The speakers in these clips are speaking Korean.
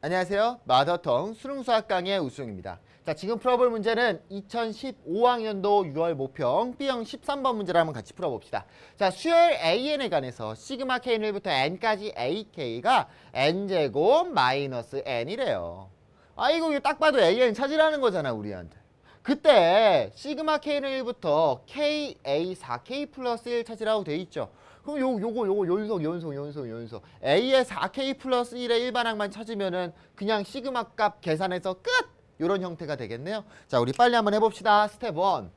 안녕하세요. 마더텅 수능수학 강의 우수영입니다. 자, 지금 풀어볼 문제는 2015학년도 6월 모평 B형 13번 문제를 한번 같이 풀어봅시다. 자, 수열 AN에 관해서 시그마 K1부터 N까지 AK가 N제곱 마이너스 N이래요. 아이고, 이거 딱 봐도 AN 찾으라는 거잖아, 우리한테. 그때 시그마 K는 1부터 KA 4K 플러스 1 찾으라고 돼 있죠. 그럼 요, 요거 요거 연속 연속 연속 연속 A의 4K 플러스 1의 일반항만 찾으면은 그냥 시그마 값 계산해서 끝! 요런 형태가 되겠네요. 자 우리 빨리 한번 해봅시다. 스텝 1.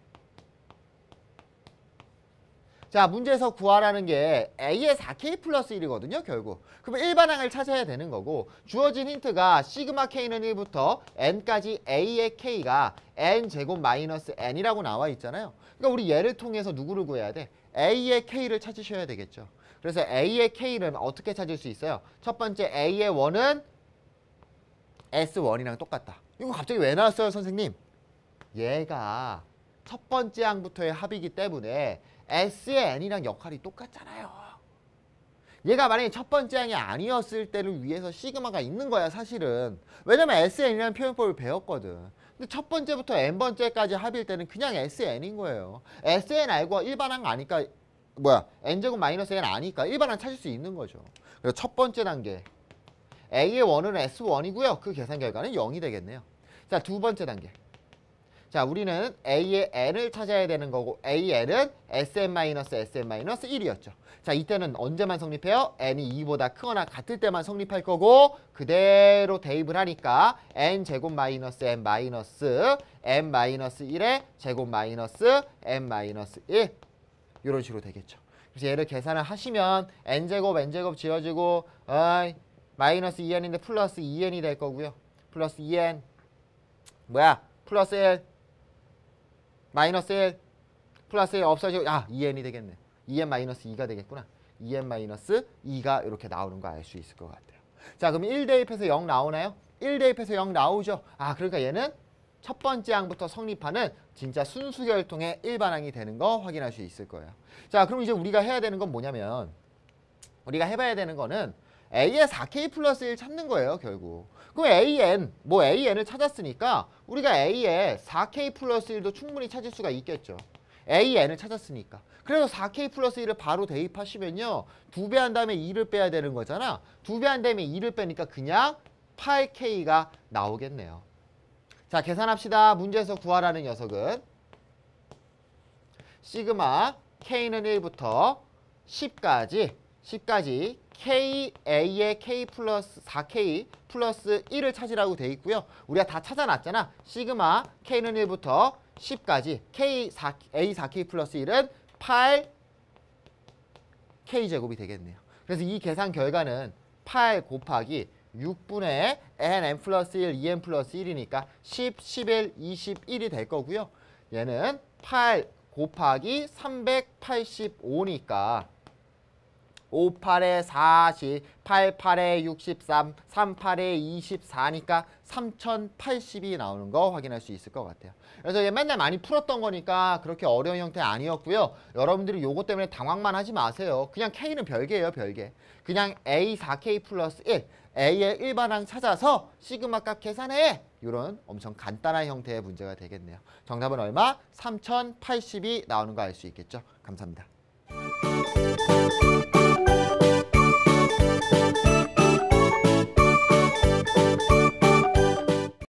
자 문제에서 구하라는 게 A의 4K 플러스 1이거든요 결국 그럼 일반항을 찾아야 되는 거고 주어진 힌트가 시그마 K는 1부터 N까지 A의 K가 N제곱 마이너스 N이라고 나와 있잖아요 그러니까 우리 얘를 통해서 누구를 구해야 돼? A의 K를 찾으셔야 되겠죠 그래서 A의 K를 어떻게 찾을 수 있어요? 첫 번째 A의 원은 S1이랑 똑같다 이거 갑자기 왜 나왔어요 선생님? 얘가 첫 번째 항부터의 합이기 때문에 S의 N이랑 역할이 똑같잖아요. 얘가 만약에 첫 번째 항이 아니었을 때를 위해서 시그마가 있는 거야 사실은. 왜냐면 SN이라는 표현법을 배웠거든. 근데 첫 번째부터 N번째까지 합일 때는 그냥 SN인 거예요. SN 알고 일반항 아니까 뭐야 N제곱 마이너스 N 아니까 일반항 찾을 수 있는 거죠. 그래서 첫 번째 단계 A의 원은 S1이고요. 그 계산 결과는 0이 되겠네요. 자두 번째 단계 자, 우리는 A의 N을 찾아야 되는 거고 AN은 Sn-Sn-1이었죠. 자, 이때는 언제만 성립해요? N이 2보다 크거나 같을 때만 성립할 거고 그대로 대입을 하니까 N제곱 마이너스 N 마이너스 N 마이너스 1의 제곱 마이너스 N 마이너스 1 이런 식으로 되겠죠. 그래서 얘를 계산을 하시면 N제곱 N제곱 지어지고 어이, 마이너스 2N인데 플러스 2N이 될 거고요. 플러스 2N 뭐야? 플러스 1 마이너스 1 플러스 1 없어지고 야 2n이 되겠네. 2n 마이너스 2가 되겠구나. 2n 마이너스 2가 이렇게 나오는 거 알 수 있을 것 같아요. 자 그럼 1 대입해서 0 나오나요? 1 대입해서 0 나오죠. 아 그러니까 얘는 첫 번째 항부터 성립하는 진짜 순수결통의 일반항이 되는 거 확인할 수 있을 거예요. 자 그럼 이제 우리가 해야 되는 건 뭐냐면 우리가 해봐야 되는 거는 A의 4K 플러스 1 찾는 거예요, 결국. 그럼 AN, 뭐 AN을 찾았으니까 우리가 A의 4K 플러스 1도 충분히 찾을 수가 있겠죠. AN을 찾았으니까. 그래서 4K 플러스 1을 바로 대입하시면요. 두배한 다음에 2를 빼야 되는 거잖아. 두배한 다음에 2를 빼니까 그냥 8K가 나오겠네요. 자, 계산합시다. 문제에서 구하라는 녀석은 시그마 K는 1부터 10까지 10까지 KA의 K 플러스 4K 플러스 1을 찾으라고 돼 있고요. 우리가 다 찾아놨잖아. 시그마 K는 1부터 10까지 K4, A4K 플러스 1은 8 K제곱이 되겠네요. 그래서 이 계산 결과는 8 곱하기 6분의 n, m 플러스 1, 2 m 플러스 1이니까 10, 11, 21이 될 거고요. 얘는 8 곱하기 385니까 58에 40, 88에 63, 38에 24니까 3080이 나오는 거 확인할 수 있을 것 같아요. 그래서 이게 맨날 많이 풀었던 거니까 그렇게 어려운 형태 아니었고요. 여러분들이 요거 때문에 당황만 하지 마세요. 그냥 K는 별개예요, 별개. 그냥 A4K 플러스 1, A의 일반항 찾아서 시그마 값 계산해! 이런 엄청 간단한 형태의 문제가 되겠네요. 정답은 얼마? 3080이 나오는 거 알 수 있겠죠? 감사합니다.